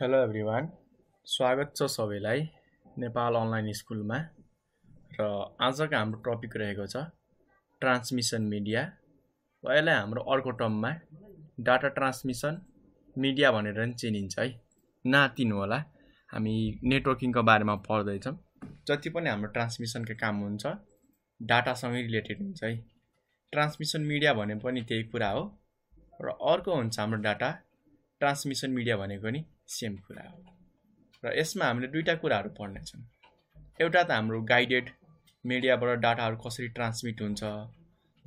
hello every स्वागत छ सबैलाई नेपाल अनलाइन स्कुलमा र आजको हाम्रो टपिक रहेको छ ट्रान्समिसन मिडिया र यसलाई हाम्रो अर्को टर्ममा डाटा ट्रान्समिसन मिडिया भनेर पनि चिनिन्छ है नातिनु होला हामी नेटवर्किङको बारेमा पढ्दैछौँ जति पनि हाम्रो ट्रान्समिसनको काम हुन्छ डाटासँगै रिलेटेड हुन्छ है ट्रान्समिसन मिडिया भने पनि त्यही कुरा हो र अर्को हुन्छ हाम्रो डाटा ट्रान्समिसन मिडिया भनेको नि सेम कुरा हो र यसमा हामीले दुईवटा कुराहरू पढ्नेछौँ एउटा त हाम्रो गाइडेड मिडियाबाट डाटाहरू कसरी ट्रान्समिट हुन्छ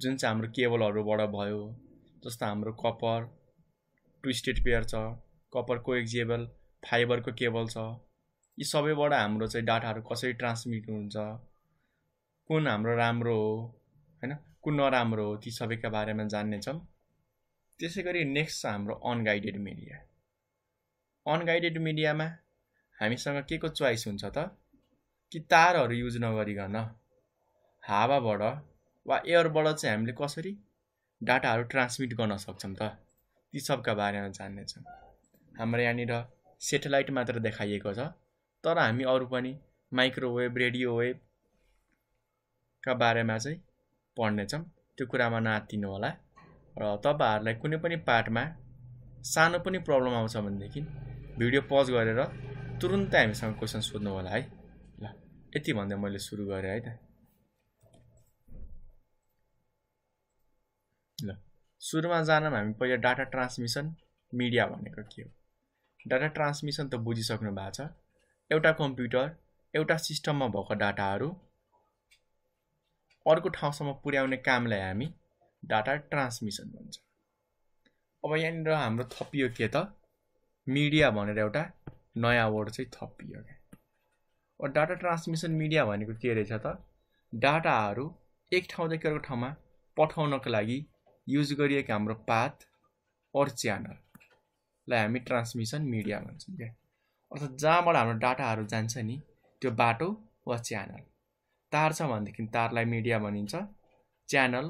जुन चाहिँ हाम्रो केबलहरूबाट भयो जस्तो हाम्रो कपर ट्विस्टेड पेयर छ कपरको एक्जेबल फाइबरको केबल छ यी सबैबाट हाम्रो चाहिँ डाटाहरू कसरी ट्रान्समिट हुन्छ कुन हाम्रो राम्रो हो होइन कुन नराम्रो हो ती सबैका बारेमा जान्नेछौँ त्यसै गरी नेक्स्ट छ हाम्रो अनगाइडेड मिडिया अनगाइडेड मिडियामा हामीसँग के को चोइस हुन्छ त कि तारहरू युज नगरिकन हावाबाट वा एयरबाट चाहिँ हामीले कसरी डाटाहरू ट्रान्समिट गर्न सक्छौँ त ती सबका बारेमा जान्नेछौँ हाम्रो यहाँनिर सेटेलाइट मात्र देखाइएको छ तर हामी अरू पनि माइक्रोवेभ रेडियो वेभका बारेमा चाहिँ पढ्नेछौँ त्यो कुरामा नातिनु होला र तपाईँहरूलाई कुनै पनि पार्टमा सानो पनि प्रब्लम आउँछ भनेदेखि भिडियो पज गरेर तुरुन्तै हामीसँग क्वेसन सोध्नु होला है ल यति भन्दै मैले सुरु गरेँ है त ल सुरुमा जानमा हामी पहिला डाटा ट्रान्समिसन मिडिया भनेको के हो डाटा ट्रान्समिसन त बुझिसक्नु भएको छ एउटा कम्प्युटर एउटा सिस्टममा भएको डाटाहरू अर्को ठाउँसम्म पुर्याउने कामलाई हामी डाटा ट्रान्समिसन भन्छ अब यहाँनिर हाम्रो थपियो के त मिडिया भनेर एउटा नयाँ वर्ड चाहिँ थपियो क्या अब डाटा ट्रान्समिसन मिडिया भनेको के रहेछ त डाटाहरू एक ठाउँदेखि अर्को ठाउँमा पठाउनको लागि युज गरिएको हाम्रो पाथ अर च्यानललाई हामी ट्रान्समिसन मिडिया भन्छौँ क्या अर्थात् जहाँबाट हाम्रो डाटाहरू जान्छ नि त्यो बाटो वा च्यानल तार छ भनेदेखि तारलाई मिडिया भनिन्छ च्यानल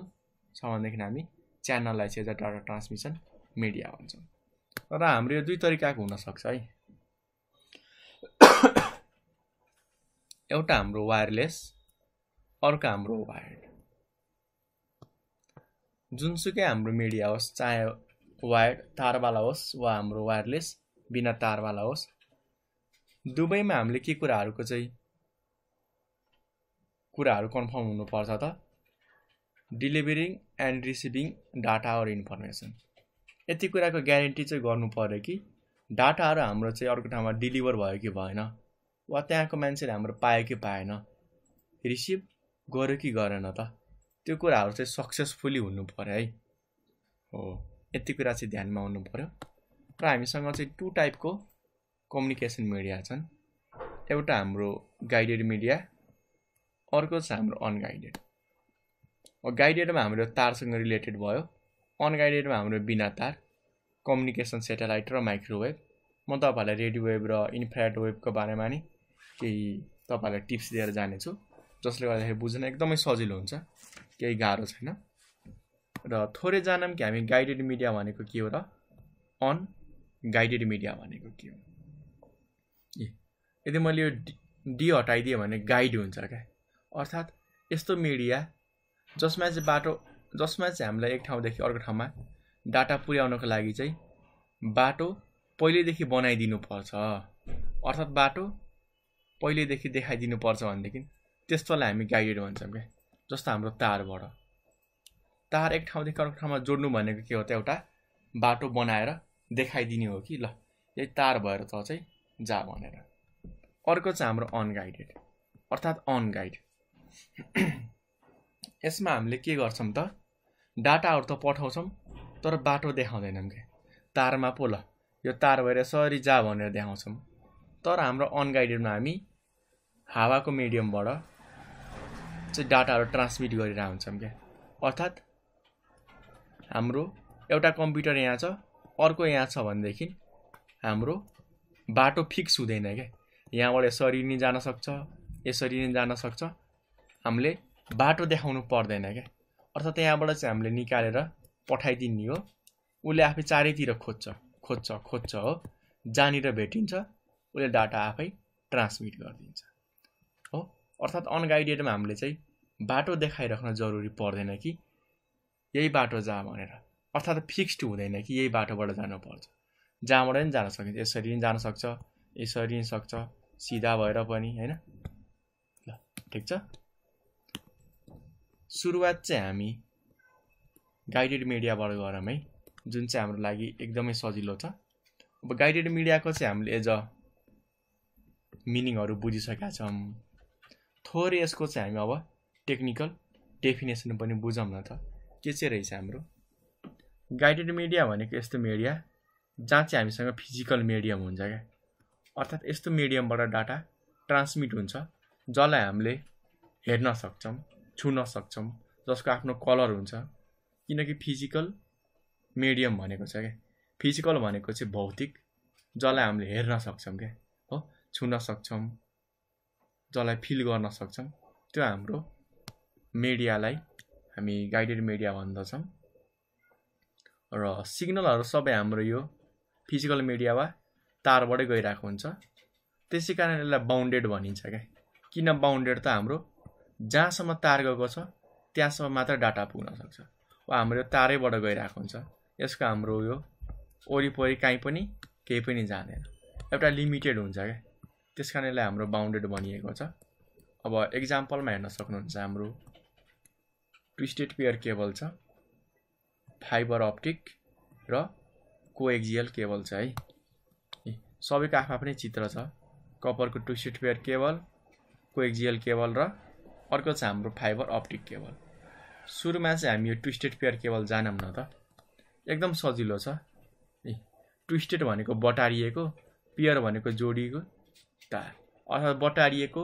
छ भनेदेखि हामी च्यानललाई चाहिँ अ डाटा ट्रान्समिसन मिडिया भन्छौँ र हाम्रो यो दुई तरिकाको हुनसक्छ है एउटा हाम्रो वायरलेस अर्को हाम्रो वायर्ड जुनसुकै हाम्रो मिडिया होस् चाहे वायर्ड तारवाला होस् वा हाम्रो वायरलेस बिना तारवाला होस् दुवैमा हामीले के कुराहरूको चाहिँ कुराहरू कन्फर्म हुनुपर्छ त delivering and receiving data or information यति कुराको ग्यारेन्टी चाहिँ गर्नु पऱ्यो कि डाटाहरू हाम्रो चाहिँ अर्को ठाउँमा डेलिभर भयो कि भएन वा त्यहाँको मान्छेले हाम्रो पायो कि पाएन रिसिभ गर्यो कि गरेन त त्यो कुराहरू चाहिँ सक्सेसफुली हुनु पऱ्यो है हो यति कुरा चाहिँ ध्यानमा आउनु पऱ्यो र हामीसँग चाहिँ टु टाइपको कम्युनिकेसन मिडिया छन् एउटा हाम्रो गाइडेड मिडिया अर्को चाहिँ हाम्रो अनगाइडेड गाइडेडमा हाम्रो तारसँग रिलेटेड भयो अनगाइडेडमा हाम्रो बिना तार कम्युनिकेसन सेटेलाइट र माइक्रोवेभ म तपाईँहरूलाई रेडियो वेभ र इन्फ्रारेड वेभको बारेमा नि केही तपाईँहरूलाई टिप्स दिएर जानेछु जसले गर्दाखेरि बुझ्न एकदमै सजिलो हुन्छ केही गाह्रो छैन र थोरै जानौँ कि हामी गाइडेड मिडिया भनेको के हो र अन गाइडेड मिडिया भनेको के हो ए यदि मैले यो डी हटाइदिएँ भने गाइड हुन्छ क्या अर्थात् यस्तो मिडिया जसमा चाहिँ बाटो जसमा चाहिँ हामीलाई एक ठाउँदेखि अर्को ठाउँमा डाटा पुर्याउनको लागि चाहिँ बाटो पहिल्यैदेखि बनाइदिनुपर्छ अर्थात् बाटो पहिल्यैदेखि देखाइदिनुपर्छ भनेदेखि त्यस्तोलाई हामी गाइडेड भन्छौँ क्या जस्तो हाम्रो तारबाट तार एक ठाउँदेखि अर्को ठाउँमा जोड्नु भनेको के हो त एउटा बाटो बनाएर देखाइदिने हो कि ल यही तार भएर त चाहिँ जा भनेर अर्को चाहिँ हाम्रो अनगाइडेड अर्थात् अनगाइड यसमा हामीले के गर्छौँ त डाटाहरू त पठाउँछौँ तर बाटो देखाउँदैनौँ क्या तारमा पो ल यो तार भएर यसरी जा भनेर देखाउँछौँ तर हाम्रो अनगाइडेडमा हामी हावाको मिडियमबाट चाहिँ डाटाहरू ट्रान्समिट गरेर हुन्छौँ क्या अर्थात् हाम्रो एउटा कम्प्युटर यहाँ छ अर्को यहाँ छ भनेदेखि हाम्रो बाटो फिक्स हुँदैन क्या यहाँबाट यसरी नि जान सक्छ यसरी नि जान सक्छ हामीले बाटो देखाउनु पर्दैन क्या अर्थात् त्यहाँबाट चाहिँ हामीले निकालेर पठाइदिने हो उसले आफै चारैतिर खोज्छ खोज्छ खोज्छ हो जहाँनिर भेटिन्छ उसले डाटा आफै ट्रान्समिट गरिदिन्छ हो अर्थात् अनगाइडेडमा हामीले चाहिँ बाटो देखाइराख्न जरुरी पर्दैन कि यही बाटो जा भनेर अर्थात् फिक्स्ड हुँदैन कि यही बाटोबाट जानुपर्छ जहाँबाट पनि जान सकिन्छ यसरी पनि जान सक्छ यसरी सक्छ सिधा भएर पनि होइन ल ठिक छ सुरुवात चाहिँ हामी गाइडेड मिडियाबाट गरौँ है जुन चाहिँ हाम्रो लागि एकदमै सजिलो छ अब गाइडेड मिडियाको चाहिँ हामीले एज अ मिनिङहरू बुझिसकेका छौँ थोरै यसको चाहिँ हामी अब टेक्निकल डेफिनेसन पनि बुझौँ न त के चाहिँ रहेछ हाम्रो गाइडेड मिडिया भनेको यस्तो मिडिया जहाँ चाहिँ हामीसँग फिजिकल मिडियम हुन्छ क्या अर्थात् यस्तो मिडियमबाट डाटा ट्रान्समिट हुन्छ जसलाई हामीले हेर्न सक्छौँ छुन सक्छौँ जसको आफ्नो कलर हुन्छ किनकि फिजिकल मिडियम भनेको छ क्या फिजिकल भनेको चाहिँ भौतिक जसलाई हामीले हेर्न सक्छौँ क्या हो छुन सक्छौँ जसलाई फिल गर्न सक्छौँ त्यो हाम्रो मिडियालाई हामी गाइडेड मिडिया भन्दछौँ र सिग्नलहरू सबै हाम्रो यो फिजिकल मिडिया वा तारबाटै गइरहेको हुन्छ त्यसै कारण यसलाई बााउन्डेड भनिन्छ क्या किन बााउन्डेड त हाम्रो जहाँसम्म तार गएको छ त्यहाँसम्म मात्र डाटा पुग्न सक्छ वा हाम्रो यो तारैबाट गइरहेको हुन्छ यसको हाम्रो यो वरिपरि काहीँ पनि केही पनि जाँदैन एउटा लिमिटेड हुन्छ क्या त्यस कारण हाम्रो बााउन्डेड भनिएको छ अब एक्जाम्पलमा हेर्न सक्नुहुन्छ हाम्रो ट्विस्टेड पेयर केबल छ फाइबर अप्टिक र कोएक्जियल केबल छ है सबैको आफ्नै चित्र छ कपरको twisted pair cable coaxial cable र अर्को छ हाम्रो फाइबर अप्टिक केबल सुरुमा चाहिँ हामी यो ट्विस्टेड पेयर केबल जानौँ न त एकदम सजिलो छ ए ट्विस्टेड भनेको बटारिएको पेयर भनेको जोडिएको तार अर्थात् बटारिएको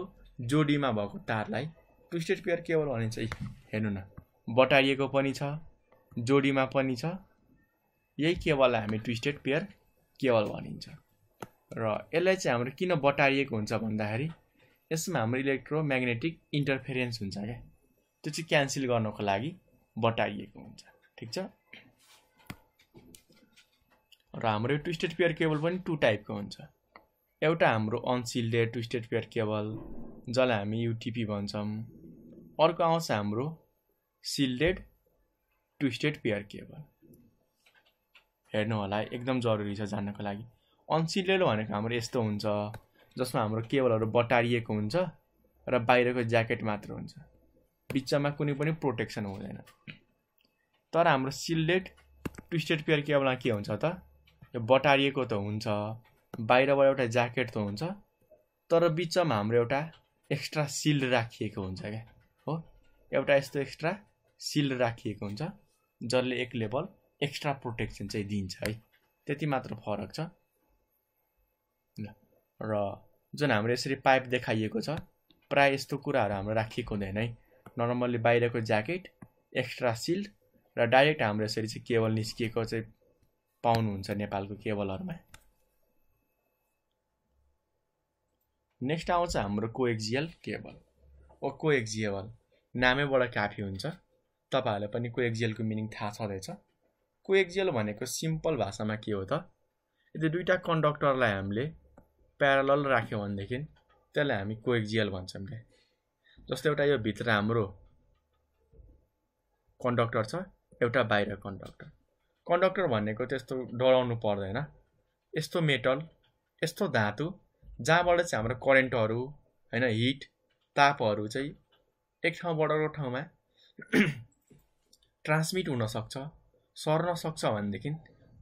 जोडीमा भएको तारलाई ट्विस्टेड पेयर केबल भनिन्छ हेर्नु न बटारिएको पनि छ जोडीमा पनि छ यही केबललाई हामी ट्विस्टेड पेयर केबल भनिन्छ र यसलाई चाहिँ हाम्रो किन बटारिएको हुन्छ भन्दाखेरि यसमा हाम्रो इलेक्ट्रोम्याग्नेटिक इन्टरफेरेन्स हुन्छ क्या त्यो चाहिँ क्यान्सल गर्नको लागि बटाइएको हुन्छ ठिक छ र हाम्रो यो ट्विस्टेड पेयर केबल पनि टु टाइपको हुन्छ एउटा हाम्रो अनसिल्डेड ट्विस्टेड पेयर केबल जसलाई हामी युटिपी भन्छौँ अर्को आउँछ हाम्रो सिल्डेड ट्विस्टेड पेयर केबल हेर्नु होला एकदम जरुरी छ जान्नको लागि अनसिल्डेड भनेको हाम्रो यस्तो हुन्छ जसमा हाम्रो केबलहरू बटारिएको हुन्छ र बाहिरको ज्याकेट मात्र हुन्छ बिचमा कुनै पनि प्रोटेक्सन हुँदैन तर हाम्रो सिल्डेड ट्विस्टेड पेयर केबलमा के हुन्छ त यो बटारिएको त हुन्छ बाहिरबाट एउटा ज्याकेट त हुन्छ तर बिचमा हाम्रो एउटा एक्स्ट्रा सिल्ड राखिएको हुन्छ क्या हो एउटा यस्तो एक्स्ट्रा सिल्ड राखिएको हुन्छ जसले एक लेभल एक्स्ट्रा प्रोटेक्सन चाहिँ दिन्छ है त्यति मात्र फरक छ र जुन हाम्रो यसरी पाइप देखाइएको छ प्राय यस्तो कुराहरू हाम्रो राखिएको हुँदैन है नर्मल्ली बाहिरको ज्याकेट एक्स्ट्रा सिल्ड र डाइरेक्ट हाम्रो यसरी चाहिँ केबल निस्किएको चाहिँ पाउनुहुन्छ नेपालको केबलहरूमा नेक्स्ट आउँछ हाम्रो कोएक्जियल केबल ओ कोएक्जिएबल नामैबाट काफी हुन्छ तपाईँहरूलाई पनि कोएक्जियलको मिनिङ थाहा छँदैछ कोएक्जियल भनेको सिम्पल भाषामा के हो त यदि दुईवटा कन्डक्टरलाई हामीले प्यारल राख्यौँ भनेदेखि त्यसलाई हामी कोएक्जियल भन्छौँ क्या जस्तो एउटा यो भित्र हाम्रो कन्डक्टर छ एउटा बाहिर कन्डक्टर कन्डक्टर भनेको त्यस्तो डराउनु पर्दैन यस्तो मेटल यस्तो धातु जहाँबाट चाहिँ हाम्रो करेन्टहरू होइन हिट तापहरू चाहिँ एक ठाउँबाट अर्को ठाउँमा ट्रान्समिट हुनसक्छ सर्न सक्छ भनेदेखि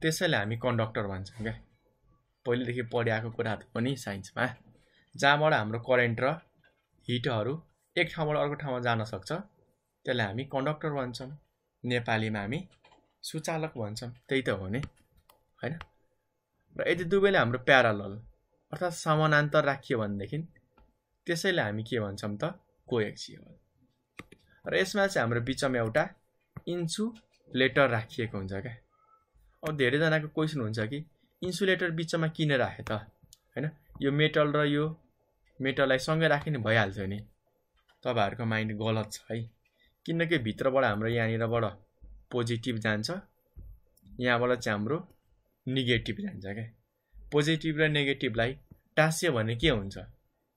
त्यसैले हामी कन्डक्टर भन्छौँ क्या पहिलेदेखि पढिआएको कुराहरू पनि साइन्समा जहाँबाट हाम्रो करेन्ट र हिटहरू एक ठाउँबाट अर्को ठाउँमा जान सक्छ त्यसलाई हामी कन्डक्टर भन्छौँ नेपालीमा हामी सुचालक भन्छौँ त्यही त हो नि होइन र यदि दुवैले हाम्रो प्यारालल अर्थात् समानान्तर राखियो भनेदेखि त्यसैले हामी के भन्छौँ त कोएक्सियल र यसमा चाहिँ हाम्रो बिचमा एउटा लेटर राखिएको हुन्छ क्या अब धेरैजनाको क्वेसन हुन्छ कि इन्सुलेटर बिचमा किन राखेँ त होइन यो मेटल र यो मेटललाई सँगै राख्यो नि भइहाल्छ नि तपाईँहरूको माइन्ड गलत छ है किनकि भित्रबाट हाम्रो यहाँनिरबाट पोजिटिभ जान्छ यहाँबाट चाहिँ हाम्रो नेगेटिभ जान्छ क्या पोजिटिभ र नेगेटिभलाई टाँस्यो भने के हुन्छ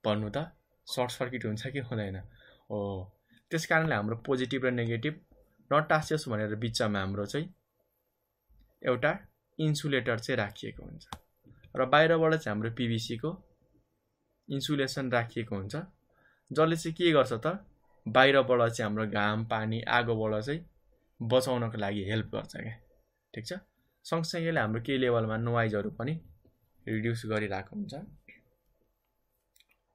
भन्नु त सर्ट सर्किट हुन्छ कि हुँदैन हो त्यस कारणले हाम्रो पोजिटिभ र नेगेटिभ नटाँसियोस् भनेर बिचमा हाम्रो चाहिँ एउटा इन्सुलेटर चाहिँ राखिएको हुन्छ र बाहिरबाट चाहिँ हाम्रो पिबिसीको इन्सुलेसन राखिएको हुन्छ जसले चाहिँ के गर्छ त बाहिरबाट चाहिँ हाम्रो घाम पानी आगोबाट चाहिँ बचाउनको लागि हेल्प गर्छ क्या ठिक छ सँगसँगैले हाम्रो केही लेभलमा नोइजहरू पनि रिड्युस गरिरहेको हुन्छ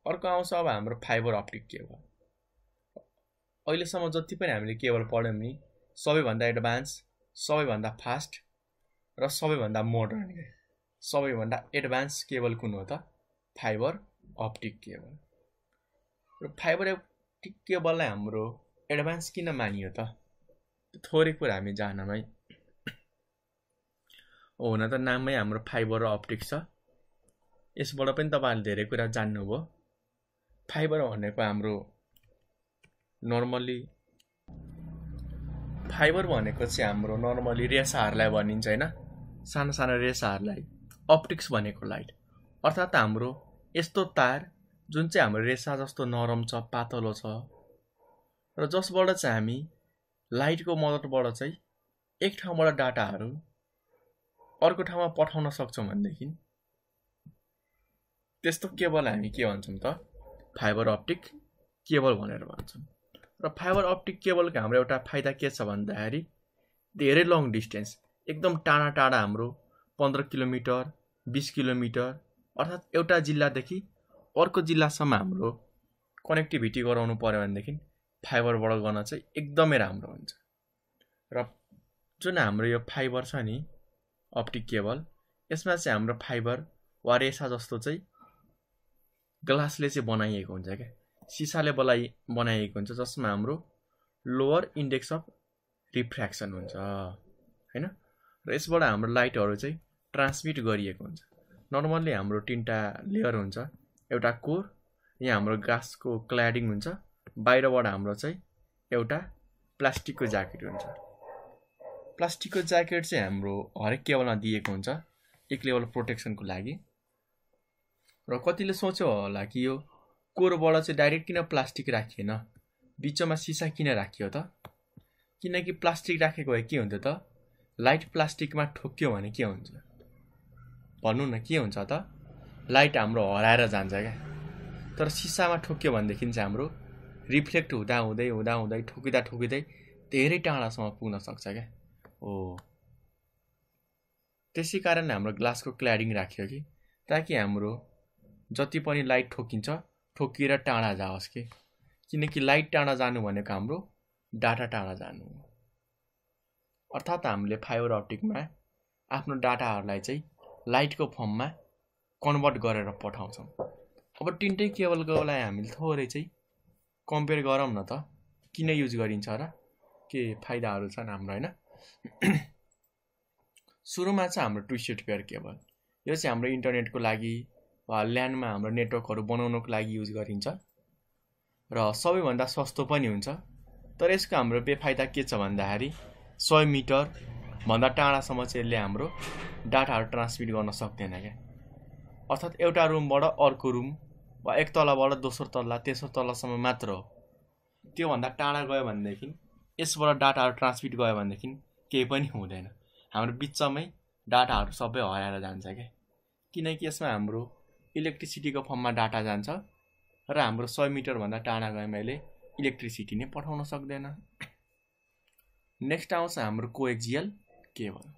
अर्को आउँछ अब हाम्रो फाइबर अप्टिक केबल अहिलेसम्म जति पनि हामीले केबल पढ्यौँ नि सबैभन्दा एडभान्स सबैभन्दा फास्ट र सबैभन्दा मोडर्न के सबैभन्दा एडभान्स केबल कुन हो त फाइबर अप्टिक केबल र फाइबर अप्टिक केबललाई हाम्रो एडभान्स किन मानियो त थोरै कुरा हामी जानमै हुन त नामै हाम्रो फाइबर र अप्टिक छ यसबाट पनि तपाईँहरूले धेरै कुरा जान्नुभयो फाइबर भनेको हाम्रो नर्मल्ली फाइबर भनेको चाहिँ हाम्रो नर्मली रेसाहरूलाई भनिन्छ होइन साना साना रेसाहरूलाई अप्टिक्स भनेको लाइट अर्थात् हाम्रो यस्तो तार जुन चाहिँ हाम्रो रेसा जस्तो नरम छ पातलो छ र जसबाट चाहिँ हामी लाइटको मद्दतबाट चाहिँ एक ठाउँबाट डाटाहरू अर्को ठाउँमा पठाउन सक्छौँ भनेदेखि त्यस्तो केबल हामी के भन्छौँ त फाइबर अप्टिक केबल भनेर भन्छौँ र फाइबर अप्टिक केबलको हाम्रो एउटा फाइदा के छ भन्दाखेरि धेरै लङ डिस्टेन्स एकदम टाढा टाढा हाम्रो पन्ध्र किलोमिटर बिस किलोमिटर अर्थात् एउटा जिल्लादेखि अर्को जिल्लासम्म हाम्रो कनेक्टिभिटी गराउनु पऱ्यो भनेदेखि फाइबरबाट गर्न चाहिँ एकदमै राम्रो हुन्छ र जुन हाम्रो यो फाइबर छ नि अप्टिक केबल यसमा चाहिँ हाम्रो फाइबर वा रेसा जस्तो चाहिँ ग्लासले चाहिँ बनाइएको हुन्छ क्या सिसाले बनाइ बनाइएको हुन्छ जसमा हाम्रो लोवर इन्डेक्स अफ रिफ्रेक्सन हुन्छ होइन र यसबाट हाम्रो लाइटहरू चाहिँ ट्रान्समिट गरिएको हुन्छ नर्मल्ली हाम्रो तिनवटा लेयर हुन्छ एउटा कोर यहाँ हाम्रो गासको क्ल्याडिङ हुन्छ बाहिरबाट हाम्रो चाहिँ एउटा प्लास्टिकको ज्याकेट हुन्छ प्लास्टिकको ज्याकेट चाहिँ हाम्रो हरेक लेभलमा दिएको हुन्छ एक लेभल प्रोटेक्सनको लागि र कतिले सोच्यो होला कि यो कोरबाट चाहिँ डाइरेक्ट किन प्लास्टिक राखिएन बिचमा सिसा किन राखियो त किनकि प्लास्टिक राखेको भए के हुन्थ्यो त लाइट प्लास्टिकमा ठोक्यो भने के हुन्छ भन्नु न के हुन्छ त लाइट हाम्रो हराएर जान्छ क्या तर सिसामा ठोक्यो भनेदेखि चाहिँ हाम्रो रिफ्लेक्ट हुँदा हुँदै हुँदा हुँदै ठोकिँदा ठोकिँदै धेरै टाढासम्म पुग्न सक्छ क्या हो त्यसै कारण हाम्रो ग्लासको क्ल्यारिङ राख्यो कि ताकि हाम्रो जति पनि लाइट ठोकिन्छ ठोकिएर टाढा जाओस् कि किनकि लाइट टाढा जानु भनेको हाम्रो डाटा टाढा जानु हो अर्थात् हामीले फाइबर अप्टिकमा आफ्नो डाटाहरूलाई चाहिँ लाइटको फर्ममा कन्भर्ट गरेर पठाउँछौँ अब तिनटै केबलकोलाई हामीले थोरै चाहिँ कम्पेयर गरौँ न त किन युज गरिन्छ र के फाइदाहरू छन् हाम्रो होइन सुरुमा छ हाम्रो टु सेट पेयर केबल यो चाहिँ हाम्रो इन्टरनेटको लागि वा ल्यान्डमा हाम्रो नेटवर्कहरू बनाउनको लागि युज गरिन्छ र सबैभन्दा सस्तो पनि हुन्छ तर यसको हाम्रो बेफाइदा के छ भन्दाखेरि सय मिटरभन्दा टाढासम्म चाहिँ यसले हाम्रो डाटाहरू ट्रान्समिट गर्न सक्दैन क्या अर्थात् एउटा रुमबाट अर्को रुम वा एक तलाबाट दोस्रो तल्ला तेस्रो तल्लासम्म मात्र हो त्योभन्दा टाढा गयो भनेदेखि यसबाट डाटाहरू ट्रान्समिट गयो भनेदेखि केही पनि हुँदैन हाम्रो बिचमै डाटाहरू सबै हराएर जान्छ क्या किनकि यसमा हाम्रो इलेक्ट्रिसिटीको फर्ममा डाटा जान्छ र हाम्रो सय मिटरभन्दा टाढा गयो यसले इलेक्ट्रिसिटी नै पठाउन सक्दैन नेक्स्ट आउँछ हाम्रो कोएक्जियल केबल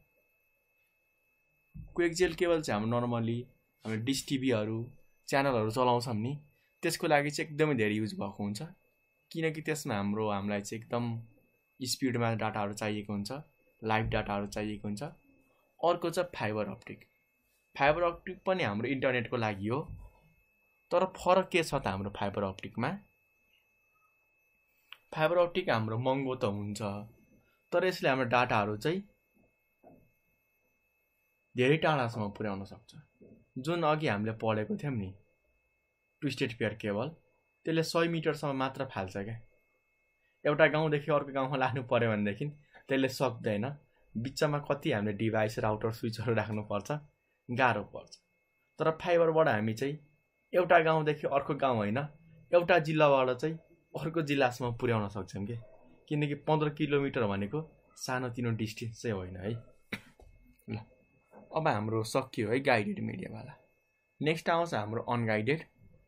कोएक्जियल केबल चाहिँ हाम्रो नर्मली हाम्रो डिस टिभीहरू च्यानलहरू चलाउँछौँ नि त्यसको लागि चाहिँ एकदमै धेरै युज भएको हुन्छ किनकि त्यसमा हाम्रो हामीलाई चाहिँ एकदम स्पिडमा डाटाहरू चाहिएको हुन्छ लाइभ डाटाहरू चाहिएको हुन्छ अर्को चाहिँ फाइबर अप्टिक फाइबर अप्टिक पनि हाम्रो इन्टरनेटको लागि हो तर फरक के छ त हाम्रो फाइबर अप्टिकमा फाइबर अप्टिक हाम्रो महँगो त हुन्छ तर यसले हाम्रो डाटाहरू चाहिँ धेरै टाढासम्म पुर्याउन सक्छ जुन अघि हामीले पढेको थियौँ नि ट्विस्टेड पेयर केबल त्यसले सय मिटरसम्म मात्र फाल्छ क्या एउटा गाउँदेखि अर्को गाउँमा लानु पऱ्यो भनेदेखि त्यसले सक्दैन बिचमा कति हामीले डिभाइस राउटर स्विचहरू राख्नुपर्छ गाह्रो पर्छ तर फाइबरबाट हामी चाहिँ एउटा गाउँदेखि अर्को गाउँ होइन एउटा जिल्लाबाट चाहिँ अर्को जिल्लासम्म पुर्याउन सक्छौँ कि किनकि पन्ध्र किलोमिटर भनेको सानोतिनो डिस्टेन्स चाहिँ होइन है ल अब हाम्रो सकियो है गाइडेड मिडियावाला नेक्स्ट आउँछ हाम्रो अनगाइडेड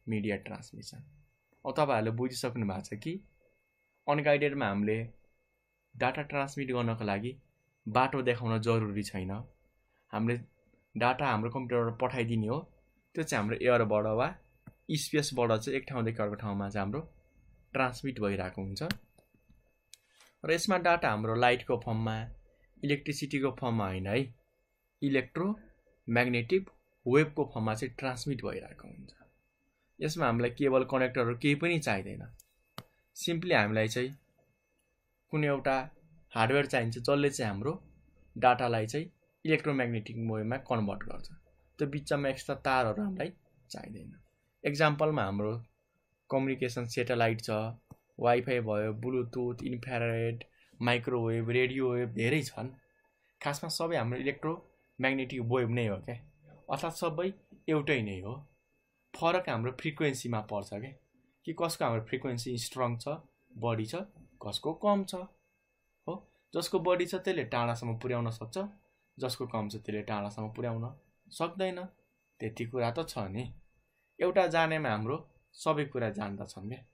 मिडिया ट्रान्समिसन अब तपाईँहरूले बुझिसक्नु भएको छ कि अनगाइडेडमा हामीले डाटा ट्रान्समिट गर्नको लागि बाटो देखाउन जरुरी छैन हामीले डाटा हाम्रो कम्प्युटरबाट पठाइदिने हो त्यो चाहिँ हाम्रो एयरबाट वा स्पेसबाट चाहिँ एक ठाउँदेखि अर्को ठाउँमा चाहिँ हाम्रो ट्रान्समिट भइरहेको हुन्छ र यसमा डाटा हाम्रो लाइटको फर्ममा इलेक्ट्रिसिटीको फर्ममा होइन है इलेक्ट्रो म्याग्नेटिक वेभको फर्ममा चाहिँ ट्रान्समिट भइरहेको हुन्छ यसमा हामीलाई केबल कनेक्टरहरू केही पनि चाहिँदैन सिम्पली हामीलाई चाहिँ कुनै एउटा हार्डवेयर चाहिन्छ जसले चाहिँ हाम्रो डाटालाई चाहिँ इलेक्ट्रोम्याग्नेटिक वेभमा कन्भर्ट गर्छ त्यो बिचमा एक्स्ट्रा तारहरू हामीलाई चाहिँदैन एक्जाम्पलमा हाम्रो कम्युनिकेसन सेटेलाइट छ वाइफाई भयो ब्लुटुथ इन्फ्रारेड माइक्रोवेभ रेडियोवेभ धेरै छन् खासमा सबै हाम्रो इलेक्ट्रो म्याग्नेटिक वेभ नै हो क्या अर्थात् सबै एउटै नै हो फरक हाम्रो फ्रिक्वेन्सीमा पर्छ क्या कि कसको हाम्रो फ्रिक्वेन्सी स्ट्रङ छ बढी छ कसको कम छ हो जसको बढी छ त्यसले टाढासम्म पुर्याउन सक्छ जसको कम छ त्यसले टाढासम्म पुर्याउन सक्दैन त्यति कुरा त छ नि एउटा जानेमा हाम्रो सबै कुरा जान्दछन् क्या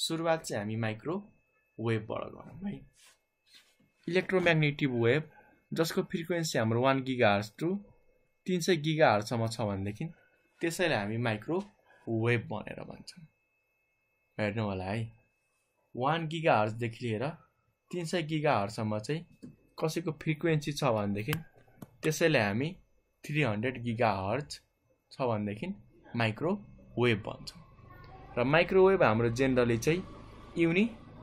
सुरुवात चाहिँ हामी माइक्रो वेभबाट गरौँ है इलेक्ट्रोम्याग्नेटिभ वेभ जसको फ्रिक्वेन्सी हाम्रो वान गिगा हर्स टु तिन सय गिगा हर्ससम्म छ भनेदेखि त्यसैलाई हामी माइक्रो वेभ भनेर भन्छौँ हेर्नु होला है वान गिगा हर्सदेखि लिएर तिन सय गिगा हर्ससम्म चाहिँ कसैको फ्रिक्वेन्सी छ भनेदेखि त्यसैले हामी थ्री हन्ड्रेड गिगा हर्च छ भनेदेखि माइक्रो वेभ भन्छौँ र माइक्रोवेभ हाम्रो जेनरली चाहिँ युनि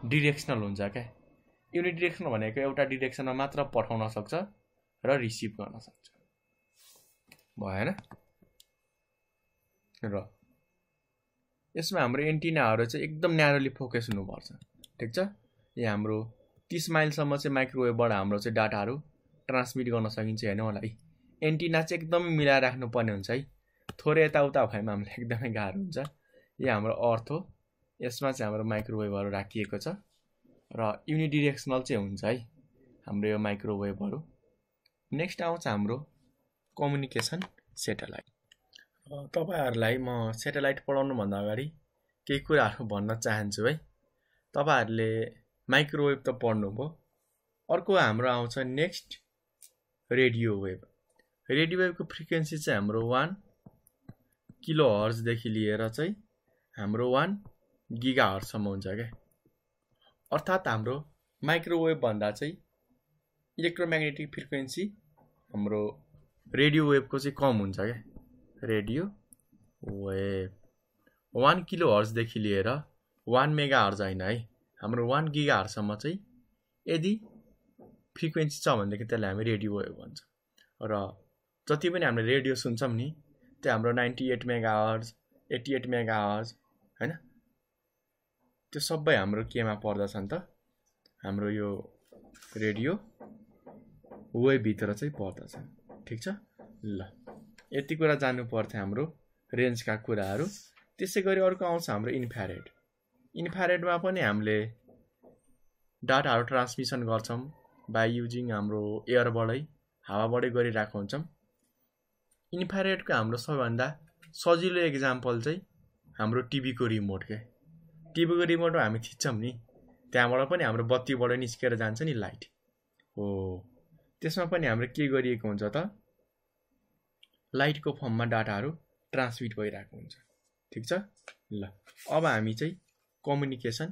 डिरेक्सनल हुन्छ क्या युनि डिरेक्सनल भनेको एउटा डिरेक्सनमा मात्र पठाउन सक्छ र रिसिभ गर्न सक्छ भएन र यसमा हाम्रो एन्टिनाहरू चाहिँ एकदम न्यारोली फोकस हुनुपर्छ ठिक छ यो हाम्रो तिस माइलसम्म चाहिँ माइक्रोवेभबाट हाम्रो चाहिँ डाटाहरू ट्रान्समिट गर्न सकिन्छ होइन होला है एन्टिना चाहिँ एकदम मिलाएर राख्नुपर्ने हुन्छ है थोरै यताउता भएमा हामीलाई एकदमै गाह्रो हुन्छ यो हाम्रो अर्थ हो यसमा चाहिँ हाम्रो माइक्रोवेभहरू राखिएको छ र युनिडिरेक्सनल चाहिँ हुन्छ है हाम्रो यो माइक्रोवेभहरू नेक्स्ट आउँछ हाम्रो कम्युनिकेसन सेटेलाइट तपाईँहरूलाई म सेटेलाइट पढाउनुभन्दा अगाडि केही कुराहरू भन्न चाहन्छु है तपाईँहरूले माइक्रोवेभ त पढ्नुभयो अर्को हाम्रो आउँछ नेक्स्ट रेडियो वेभ रेडियो वेभको फ्रिक्वेन्सी चाहिँ हाम्रो वान किलो हर्जदेखि लिएर चाहिँ हाम्रो वान गिगाहरूसम्म हुन्छ क्या अर्थात् हाम्रो माइक्रोवेभभन्दा चाहिँ इलेक्ट्रोम्याग्नेटिक फ्रिक्वेन्सी हाम्रो रेडियो वेभको चाहिँ कम हुन्छ क्या रेडियो वेभ वान किलो हर्जदेखि लिएर वान मेगा हर्ज होइन है हाम्रो वान गिगा हर्जसम्म चाहिँ यदि फ्रिक्वेन्सी छ भनेदेखि त्यसलाई हामी रेडियो वेभ भन्छ र जति पनि हामीले रेडियो सुन्छौँ नि त्यो हाम्रो ninety eight mega hertz eighty eight mega hertz होइन त्यो सबै हाम्रो केमा पर्दछन् त हाम्रो यो रेडियो वेभित्र चाहिँ पर्दछ ठिक छ ल यति कुरा जानु पर्थ्यो हाम्रो रेन्जका कुराहरू त्यसै गरी अर्को आउँछ हाम्रो इन्फ्यारेड इन्फ्यारेडमा पनि हामीले डाटाहरू ट्रान्समिसन गर्छौँ बाई युजिङ हाम्रो एयरबाटै हावाबाटै गरिरहेको हुन्छौँ इन्फ्यारेडको हाम्रो सबैभन्दा सजिलो इक्जाम्पल चाहिँ हाम्रो टिभीको रिमोट के टिभीको रिमोटमा हामी थिच्छौँ नि त्यहाँबाट पनि हाम्रो बत्तीबाट निस्केर जान्छ नि लाइट हो त्यसमा पनि हाम्रो के गरिएको हुन्छ त लाइटको फर्ममा डाटाहरू ट्रान्समिट भइरहेको हुन्छ ठिक छ ल अब हामी चाहिँ कम्युनिकेसन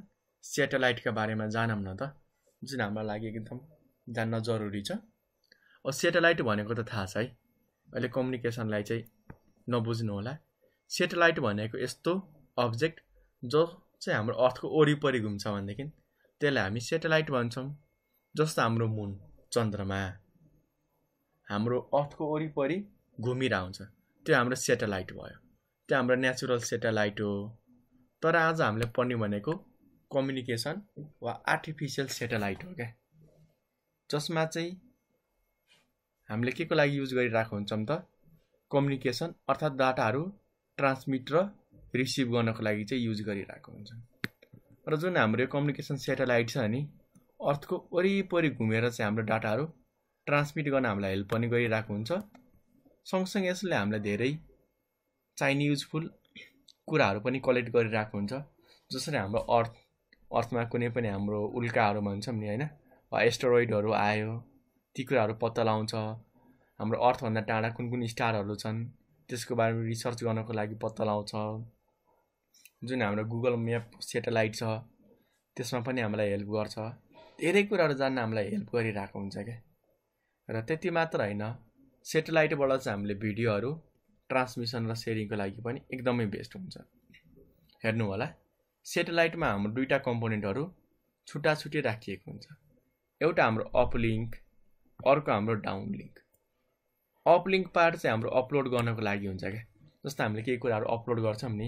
सेटेलाइटका बारेमा जानौँ न त जुन हाम्रो लागि एकदम जान्न जरुरी छ अब सेटेलाइट भनेको त थाहा छ है अहिले कम्युनिकेसनलाई चाहिँ नबुझ्नु होला सेटेलाइट भनेको यस्तो अब्जेक्ट जो चाहिँ हाम्रो अर्थको वरिपरि घुम्छ भनेदेखि त्यसलाई हामी सेटेलाइट भन्छौँ जस्तो हाम्रो मुन चन्द्रमा हाम्रो अर्थको वरिपरि घुमिरहन्छ त्यो हाम्रो सेटेलाइट भयो त्यो हाम्रो नेचुरल सेटेलाइट हो तर आज हामीले पढ्ने भनेको कम्युनिकेसन वा आर्टिफिसियल सेटेलाइट हो क्या जसमा चाहिँ हामीले के को लागि युज गरिरहेको हुन्छौँ त कम्युनिकेसन अर्थात् डाटाहरू ट्रान्समिट र रिसिभ गर्नको लागि चाहिँ युज गरिरहेको हुन्छ र जुन हाम्रो यो कम्युनिकेसन सेटेलाइट छ नि अर्थको वरिपरि घुमेर चाहिँ हाम्रो डाटाहरू ट्रान्समिट गर्न हामीलाई हेल्प पनि गरिरहेको हुन्छ सँगसँगै यसले हामीलाई धेरै चाहिने युजफुल कुराहरू पनि कलेक्ट गरिरहेको हुन्छ जसरी हाम्रो अर्थ अर्थमा कुनै पनि हाम्रो उल्काहरू भन्छौँ नि होइन एस्ट्रोइडहरू आयो ती कुराहरू पत्ता लगाउँछ हाम्रो अर्थभन्दा टाढा कुन कुन स्टारहरू छन् त्यसको बारेमा रिसर्च गर्नको लागि पत्ता लगाउँछ जुन हाम्रो गुगल म्याप सेटेलाइट छ त्यसमा पनि हामीलाई हेल्प गर्छ धेरै कुराहरू जान्न हामीलाई हेल्प गरिरहेको हुन्छ क्या र त्यति मात्र होइन सेटेलाइटबाट चाहिँ हामीले भिडियोहरू ट्रान्समिसन र सेयरिङको लागि पनि एकदमै बेस्ट हुन्छ हेर्नु होला सेटेलाइटमा हाम्रो दुईवटा कम्पोनेन्टहरू छुट्टा छुट्टी राखिएको हुन्छ एउटा हाम्रो अपलिङ्क अर्को हाम्रो डाउन लिङ्क अपलिङ्क पार्ट चाहिँ हाम्रो अपलोड गर्नको लागि हुन्छ क्या जस्तो हामीले केही कुराहरू अपलोड गर्छौँ नि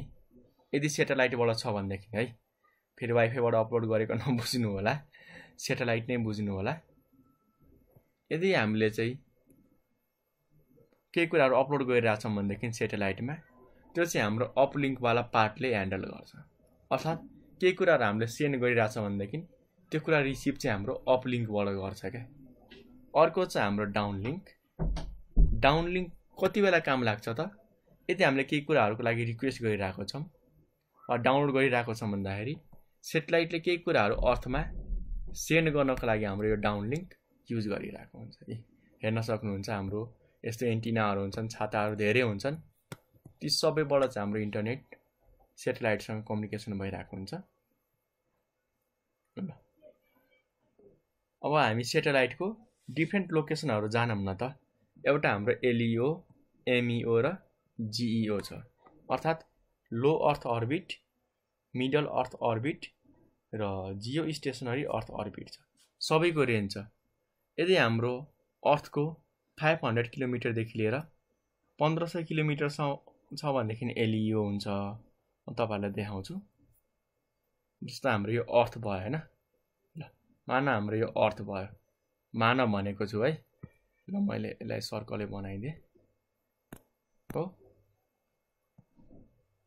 यदि सेटेलाइटबाट छ भनेदेखि है फेरि वाइफाईबाट अपलोड गरेको नबुझ्नु होला सेटेलाइट नै बुझ्नु होला यदि हामीले चाहिँ केही कुराहरू अपलोड गरिरहेछौँ भनेदेखि सेटेलाइटमा त्यो चाहिँ हाम्रो अपलिङ्कवाला पार्टले ह्यान्डल गर्छ अर्थात् केही कुराहरू हामीले सेन्ड गरिरहेछ भनेदेखि त्यो कुरा रिसिभ चाहिँ हाम्रो अपलिङ्कबाट गर्छ क्या अर्को चाहिँ हाम्रो डाउनलिङ्क डाउनलिङ्क कति बेला काम लाग्छ त यदि हामीले केही कुराहरूको लागि रिक्वेस्ट गरिरहेको छौँ वा डाउनलोड गरिरहेको छौँ भन्दाखेरि सेटेलाइटले केही कुराहरू अर्थमा सेन्ड गर्नको लागि हाम्रो यो डाउनलिङ्क युज गरिरहेको हुन्छ है हेर्न सक्नुहुन्छ हाम्रो यस्तो एन्टिनाहरू हुन्छन् छाताहरू धेरै हुन्छन् ती सबैबाट चाहिँ हाम्रो इन्टरनेट सेटेलाइटसँग कम्युनिकेसन भइरहेको हुन्छ अब हामी सेटेलाइटको डिफ्रेन्ट लोकेसनहरू जानौँ न त एउटा हाम्रो एलइओ एमइओ र जिइओ छ अर्थात् low earth orbit middle earth orbit र जियो स्टेसनरी अर्थ अर्बिट छ सबैको रेन्ज छ यदि हाम्रो अर्थको फाइभ हन्ड्रेड किलोमिटरदेखि लिएर पन्ध्र सय किलोमिटरसम्म छ भनेदेखि एलइओ हुन्छ म तपाईँहरूलाई देखाउँछु जस्तो हाम्रो यो अर्थ भयो होइन ल मान हाम्रो यो अर्थ भयो मानव भनेको छु है किन मैले यसलाई सर्कलले बनाइदिएँ हो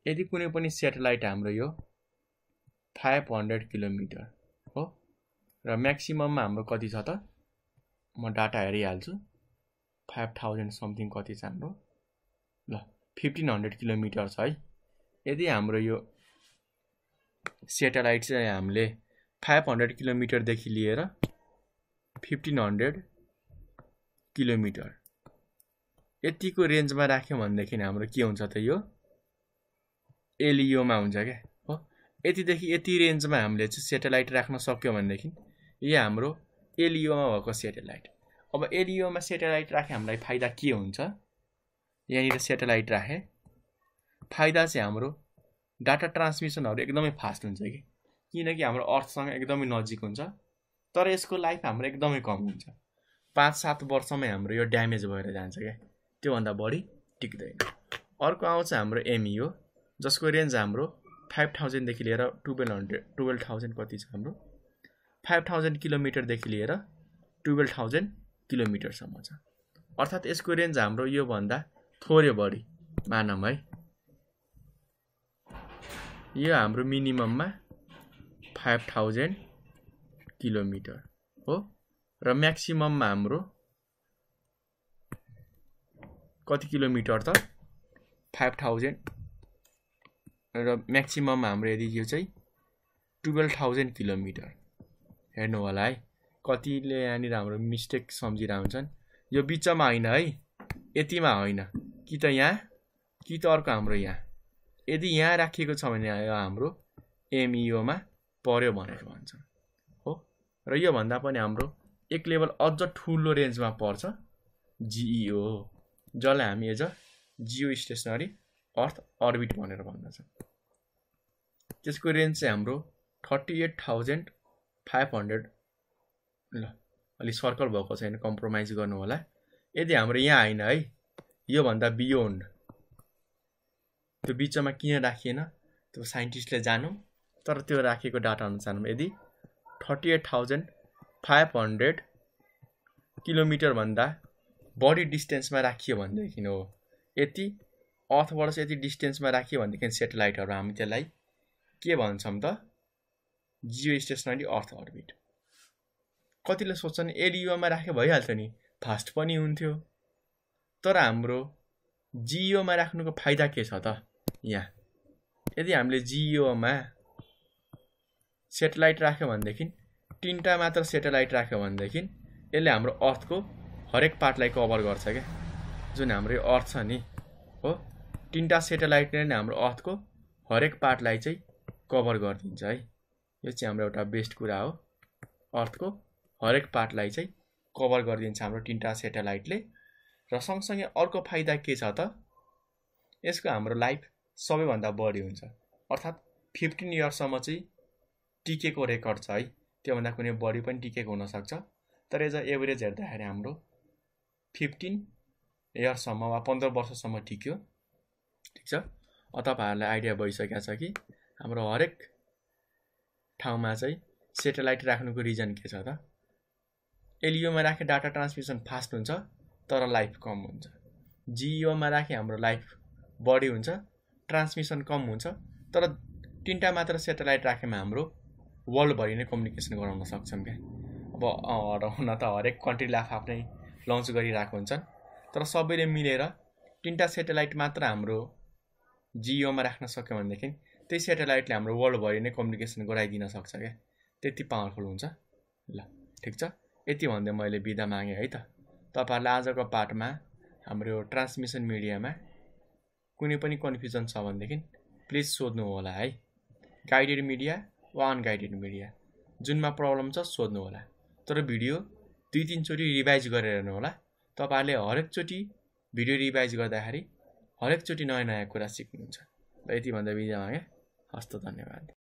यदि कुनै पनि सेटेलाइट हाम्रो यो फाइभ हन्ड्रेड किलोमिटर हो र म्याक्सिमममा हाम्रो कति छ त म डाटा हेरिहाल्छु फाइभ थाउजन्ड समथिङ कति छ हाम्रो ल फिफ्टिन हन्ड्रेड किलोमिटर छ है यदि हाम्रो यो सेटेलाइट चाहिँ हामीले फाइभ हन्ड्रेड किलोमिटरदेखि लिएर फिफ्टिन हन्ड्रेड किलोमिटर यतिको रेन्जमा राख्यौँ भनेदेखि हाम्रो के हुन्छ त यो एलियोमा हुन्छ क्या हो यतिदेखि यति रेन्जमा हामीले चाहिँ सेटेलाइट राख्न सक्यौँ भनेदेखि यो हाम्रो एलियोमा भएको सेटेलाइट अब एलियोमा सेटेलाइट राखेँ हामीलाई फाइदा के हुन्छ यहाँनिर सेटेलाइट राखेँ फाइदा चाहिँ हाम्रो डाटा ट्रान्समिसनहरू एकदमै फास्ट हुन्छ कि किनकि हाम्रो अर्थसँग एकदमै नजिक हुन्छ तर यसको लाइफ हाम्रो एकदमै कम हुन्छ पाँच सात वर्षमै हाम्रो यो ड्यामेज भएर जान्छ क्या त्योभन्दा बढी टिक्दैन अर्को आउँछ हाम्रो एमई e जसको रेन्ज हाम्रो फाइभ थाउजन्डदेखि लिएर टुवेल्भ हन्ड्रेड टुवेल्भ थाउजन्ड कति छ हाम्रो फाइभ थाउजन्ड किलोमिटरदेखि लिएर टुवेल्भ थाउजन्ड किलोमिटरसम्म छ अर्थात् यसको रेन्ज हाम्रो योभन्दा थोरै बढी मानम है यो हाम्रो मिनिमममा फाइभ थाउजन्ड किलोमिटर हो र म्याक्सिमममा हाम्रो कति किलोमिटर त फाइभ थाउजन्ड र म्याक्सिमम हाम्रो यदि यो चाहिँ टुवेल्भ थाउजन्ड किलोमिटर हेर्नु होला है कतिले यहाँनिर हाम्रो मिस्टेक सम्झिरहन्छन् यो बिचमा होइन है यतिमा होइन कि त यहाँ कि त अर्को हाम्रो यहाँ यदि यहाँ राखिएको छ भने हाम्रो एमइओमा e पऱ्यो भनेर भन्छ हो र योभन्दा पनि हाम्रो एक लेभल अझ ठुलो रेन्जमा पर्छ जिइओ हो जसलाई हामी as a geostationary earth orbit भनेर भन्दछौँ त्यसको रेन्ज चाहिँ हाम्रो thirty eight thousand five hundred ल अलिक सर्कल भएको छैन कम्प्रोमाइज गर्नु होला यदि हाम्रो यहाँ होइन है योभन्दा बियोन्ड त्यो बिचमा किन राखिएन त्यो साइन्टिस्टले जानौँ तर त्यो राखेको डाटा अनुसारमा यदि thirty eight thousand five hundred किलोमिटरभन्दा बढी डिस्टेन्समा राखियो भनेदेखि हो यति अर्थबाट चाहिँ यति डिस्टेन्समा राख्यो भनेदेखि सेटेलाइटहरू हामी त्यसलाई के भन्छौँ त जियो स्टेसनरी अर्थ अर्बिट कतिले सोध्छन् एडियोमा राख्यो भइहाल्छ नि फास्ट पनि हुन्थ्यो तर हाम्रो जियोमा राख्नुको फाइदा के छ त यहाँ यदि हामीले जियोमा सेटेलाइट राख्यो भनेदेखि तिनवटा मात्र सेटेलाइट राख्यो भनेदेखि यसले हाम्रो अर्थको हरेक पार्टलाई कभर गर्छ क्या जुन हाम्रो यो अर्थ छ नि हो तिनवटा सेटेलाइटले नै हाम्रो अर्थको हरेक पार्टलाई चाहिँ कभर गरिदिन्छ है यो चाहिँ हाम्रो एउटा बेस्ट कुरा हो अर्थको हरेक पार्टलाई चाहिँ कभर गरिदिन्छ हाम्रो तिनवटा सेटेलाइटले र सँगसँगै अर्को फाइदा के छ त यसको हाम्रो लाइफ सबैभन्दा बढी हुन्छ अर्थात् फिफ्टिन इयर्ससम्म चाहिँ टिकेको रेकर्ड छ है त्योभन्दा कुनै बढी पनि टिकेको हुनसक्छ तर एज अ एभरेज हेर्दाखेरि हाम्रो फिफ्टिन इयर्ससम्म वा पन्ध्र वर्षसम्म टिक्यो ठिक छ तपाईँहरूलाई आइडिया भइसकेको छ कि हाम्रो हरेक ठाउँमा चाहिँ सेटेलाइट राख्नुको रिजन के छ त एलियोमा राखे डाटा ट्रान्समिसन फास्ट हुन्छ तर लाइफ कम हुन्छ जिओमा e राखे हाम्रो लाइफ बढी हुन्छ ट्रान्समिसन कम हुन्छ तर तिनवटा मात्र सेटेलाइट राखेमा हाम्रो वर्ल्डभरि नै कम्युनिकेसन गराउन सक्छौँ क्या अब हुन त हरेक कन्ट्रीले आफ्नै लन्च गरिरहेको हुन्छन् तर सबैले मिलेर तिनवटा सेटेलाइट मात्र हाम्रो जियोमा राख्न सक्यो भनेदेखि त्यही सेटेलाइटले हाम्रो वर्ल्डभरि नै कम्युनिकेसन गराइदिन सक्छ क्या त्यति पावरफुल हुन्छ ल ठिक छ यति भन्दै मैले बिदा मागेँ है त तपाईँहरूलाई आजको पार्टमा हाम्रो ट्रान्समिसन मिडियामा कुनै पनि कन्फ्युजन छ भनेदेखि प्लिज सोध्नु होला है गाइडेड मिडिया वा अनगाइडेड मिडिया जुनमा प्रब्लम छ सोध्नु होला तर भिडियो दुई तिनचोटि रिभाइज गरेर हेर्नु हेर्नुहोला तपाईँहरूले हरेकचोटि भिडियो रिभाइज गर्दाखेरि हरेकचोटि नयाँ नयाँ कुरा सिक्नुहुन्छ र यति भन्दा बिदा मागेँ हस्त धन्यवाद